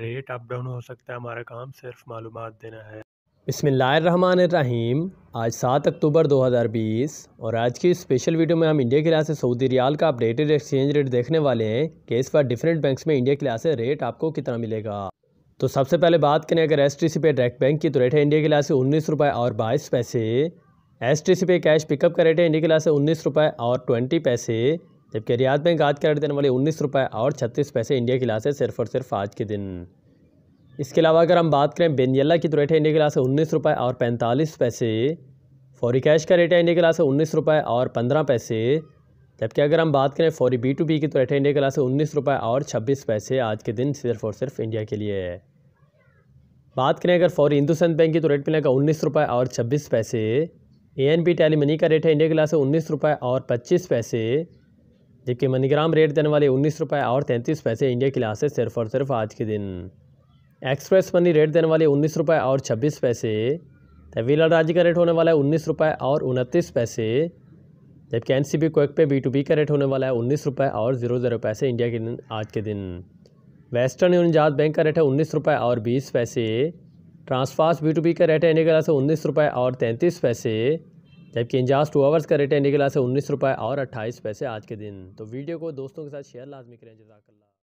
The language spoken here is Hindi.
रेट अप डाउन हो सकता है हमारा काम सिर्फ मालूम देना है रहीम आज सात अक्टूबर 2020 और आज की स्पेशल वीडियो में हम इंडिया के क्लास से सऊदी रियाल का अपडेटेड एक्सचेंज रेट देखने वाले हैं कि इस बार डिफरेंट बैंक्स में इंडिया के क्लास से रेट आपको कितना मिलेगा तो सबसे पहले बात करें अगर एस टी सी पे डायरेक्ट बैंक की तो रेट है इंडिया की क्लास से उन्नीस रुपये और बाईस पैसे S T C pay cash pickup का रेट है इंडिया के क्लास से उन्नीस रुपये और ट्वेंटी पैसे जबकि रियाज बैंक आज का रेट देने वाले उन्नीस रुपये और छत्तीस पैसे इंडिया की लाश है सिर्फ और सिर्फ आज के दिन इसके अलावा अगर हम बात करें बेनियला की तो रेट है इंडिया की लाश है उन्नीस रुपये और पैंतालीस पैसे फौरी कैश का रेट है इंडिया की लाश है उन्नीस रुपये और पंद्रह पैसे जबकि अगर हम बात करें फौरी बी टू बी की तो रेट है इंडिया की लाश है उन्नीस रुपये और छब्बीस पैसे आज के दिन सिर्फ और सिर्फ इंडिया के लिए बात करें अगर फौरी हिंदुस्तान बैंक की तो रेट मिलेगा उन्नीस रुपये और छब्बीस पैसे A N B tele money का रेट है इंडिया की लाश है उन्नीस रुपये और पच्चीस पैसे जबकि मनीग्राम रेट देने वाले उन्नीस रुपये और तैंतीस पैसे इंडिया के लिहाज से सिर्फ और सिर्फ आज के दिन एक्सप्रेस मनी रेट देने वाले उन्नीस रुपये और छब्बीस पैसे तवीला राज्य का रेट होने वाला है उन्नीस रुपये और उनतीस पैसे जबकि N C B quick pay B to B का रेट होने वाला है उन्नीस रुपये और जीरो जीरो पैसे इंडिया के दिन आज के दिन वेस्टर्न यूनियन जात बैंक का रेट है उन्नीस रुपये और बीस पैसे ट्रांसफास्ट बी टू बी का रेट है इंडिया से उन्नीस रुपये और तैंतीस पैसे जबकि इंजाज टू आवर्स का रेट है निकला से उन्नीस रुपये और अट्ठाईस पैसे आज के दिन तो वीडियो को दोस्तों के साथ शेयर लाजमी करें जजाकल्ला